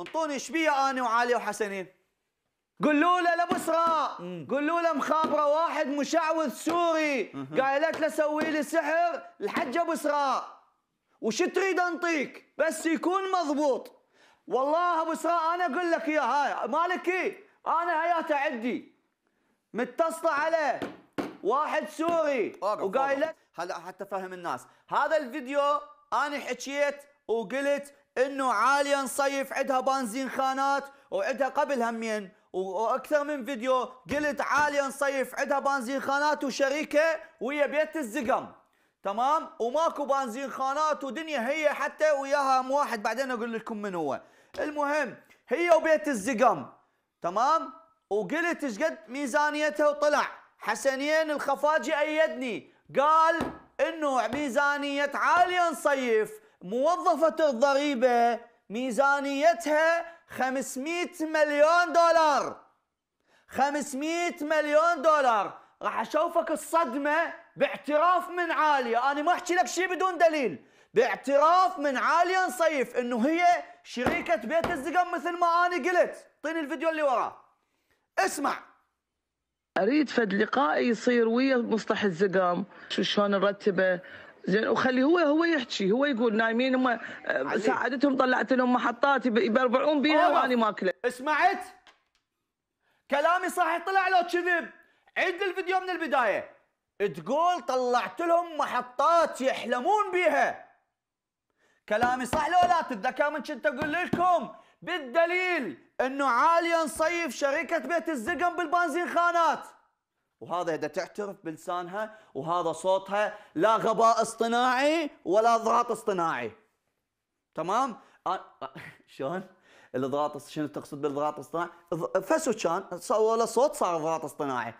انطوني شبيه انا وعالية وحسنين قولوا له لبصرة قولوا له مخابره واحد مشعوذ سوري قالت له سوي لي سحر الحجه بصرة وش تريد انطيك بس يكون مضبوط والله ابو اسراء انا اقول لك يا هاي مالكي انا هياته عندي متصله على واحد سوري وقايل هلا حتى فهم الناس هذا الفيديو انا حكيت وقلت انه عاليه نصيف عندها بنزين خانات وعندها قبل همين واكثر من فيديو قلت عاليه نصيف عندها بنزين خانات وشريكه ويا بيت الزقم تمام وماكو بنزين خانات ودنيا هي حتى وياها هم واحد بعدين اقول لكم من هو المهم هي وبيت الزقم تمام وقلت ايش قد ميزانيتها وطلع حسنين الخفاجي ايدني قال انه ميزانيه عاليه نصيف موظفة الضريبة ميزانيتها 500 مليون دولار 500 مليون دولار راح اشوفك الصدمة باعتراف من عالية انا ما احكي لك شيء بدون دليل باعتراف من عالية نصيف انه هي شريكة بيت الزقم مثل ما انا قلت اعطيني الفيديو اللي وراه اسمع اريد فد لقائي يصير ويا مصلح الزقم شو شلون نرتبه زين وخلي هو هو يحكي هو يقول نايمين هم آه، ساعدتهم طلعت لهم محطات يبربعون بيها وانا ماكله سمعت؟ كلامي صحيح طلع لو كذب عد الفيديو من البدايه تقول طلعت لهم محطات يحلمون بيها كلامي صح لو لا تتذكر من كنت اقول لكم بالدليل انه عالية نصيف شركه بيت الزقم بالبنزين خانات وهذا إذا تعترف بلسانها وهذا صوتها لا غباء اصطناعي ولا ضغط اصطناعي تمام شلون الضغط شنو تقصد بالضغط الاصطناعي فسو كان ولا صوت صار ضغط اصطناعي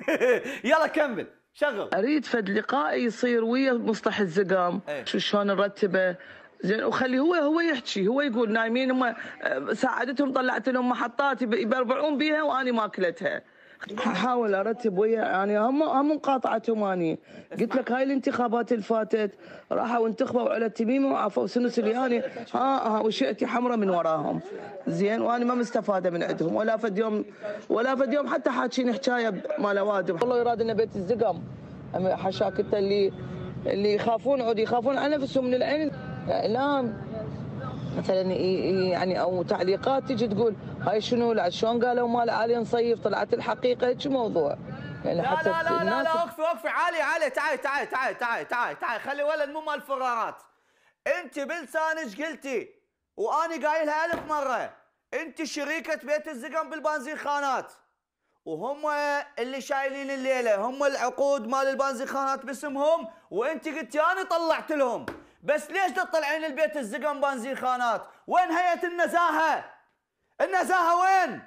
يلا كمل شغل اريد فد لقائي يصير ويا مصطح الزقام ايه؟ شو شلون نرتبه زين وخلي هو هو يحكي هو يقول نايمين هم آه، ساعدتهم طلعت لهم محطات يبربعون بيها واني ماكلتها احاول ارتب ويا يعني هم هم مقاطعه ثمانية يعني. قلت لك هاي الانتخابات اللي فاتت راحوا انتخبوا على التميمي وعفوا سنو سلياني ها وشئتي حمراء من وراهم زين وانا ما مستفاده من عندهم ولا فد يوم ولا فد يوم حتى حاكين حكايه مال اوادم واجب والله يراد لنا بيت الزقم حشاكته اللي اللي يخافون عود يخافون على نفسهم من العين اعلام مثلا يعني او تعليقات تجي تقول هاي شنو لا شلون قالوا مال علي نصيف طلعت الحقيقه شو موضوع يعني لا حتى لا لا لا, لا وقفي وقفي علي علي تعي تعي تعي تعي تعي تعي خلي ولد مو مال فرارات انت بلسانك قلتي واني قايلها ألف مره انت شريكه بيت الزقم بالبنزين خانات وهم اللي شايلين الليله هم العقود مال البنزين خانات باسمهم وانت قلتي انا طلعت لهم بس ليش تطلعين البيت الزقم بنزين خانات وين هيئة النزاهة النزاهة وين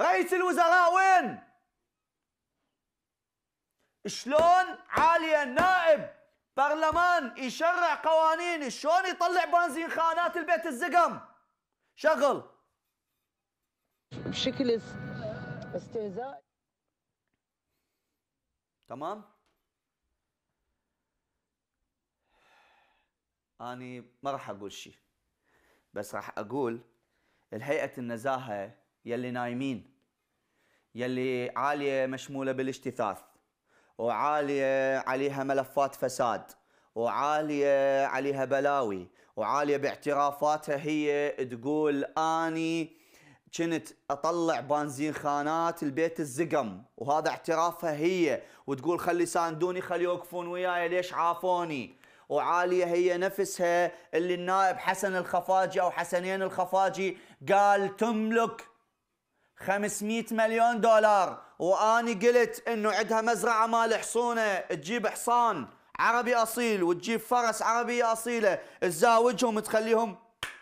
رئيس الوزراء وين شلون عالية نائب برلمان يشرع قوانين شلون يطلع بنزين خانات البيت الزقم شغل بشكل استهزاء تمام أنا ما راح أقول شيء بس راح أقول الهيئة النزاهة يلي نايمين يلي عالية مشمولة بالاجتثاث وعالية عليها ملفات فساد وعالية عليها بلاوي وعالية باعترافاتها هي تقول أني كنت اطلع بنزين خانات البيت الزقم وهذا اعترافها هي وتقول خلي ساندوني خلي يوقفون وياي ليش عافوني وعالية هي نفسها اللي النائب حسن الخفاجي أو حسنين الخفاجي قال تملك 500 مليون دولار واني قلت انه عندها مزرعه مال حصونه تجيب حصان عربي اصيل وتجيب فرس عربيه اصيله تزاوجهم تخليهم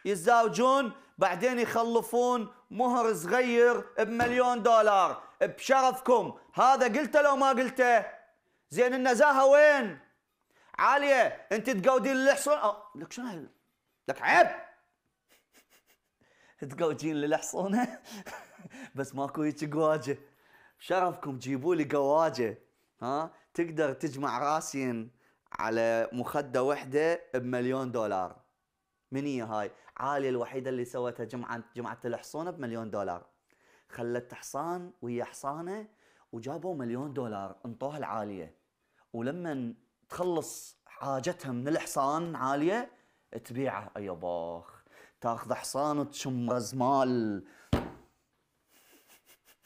يتزاوجون بعدين يخلفون مهر صغير بمليون دولار بشرفكم هذا قلته لو ما قلته زين النزاهه وين؟ عاليه انت تقودين الحصون أو... لك شنو هل... لك عيب تقودين للحصونه بس ماكو هيك قواجه شرفكم جيبوا لي قواجه ها تقدر تجمع راسين على مخده وحده بمليون دولار من هي هاي عاليه الوحيده اللي سوتها جمعه جمعه الحصونه بمليون دولار خلت حصان ويا حصانه وجابوا مليون دولار انطوها العاليه ولما تخلص حاجتها من الحصان عاليه تبيعه أي أيوة باخ تاخذ حصان تشم غزمال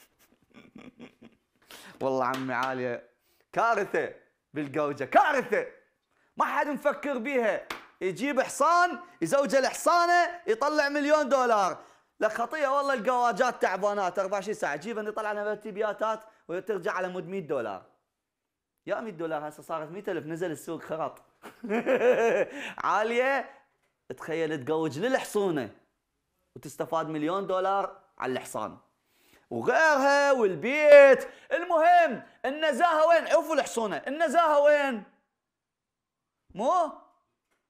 والله عمي عاليه كارثه بالقوجه كارثه ما حد مفكر بيها يجيب حصان يزوجه لحصانه يطلع مليون دولار لا خطيه والله القواجات تعبانات 24 ساعه جيبا يطلع لها بياتات وترجع على مود 100 دولار يا 100 دولار هسه صارت 100000 نزل السوق خرط عاليه تخيل تقوج للحصونه وتستفاد مليون دولار على الحصان وغيرها والبيت المهم النزاهه وين عوفوا الحصونه النزاهه وين مو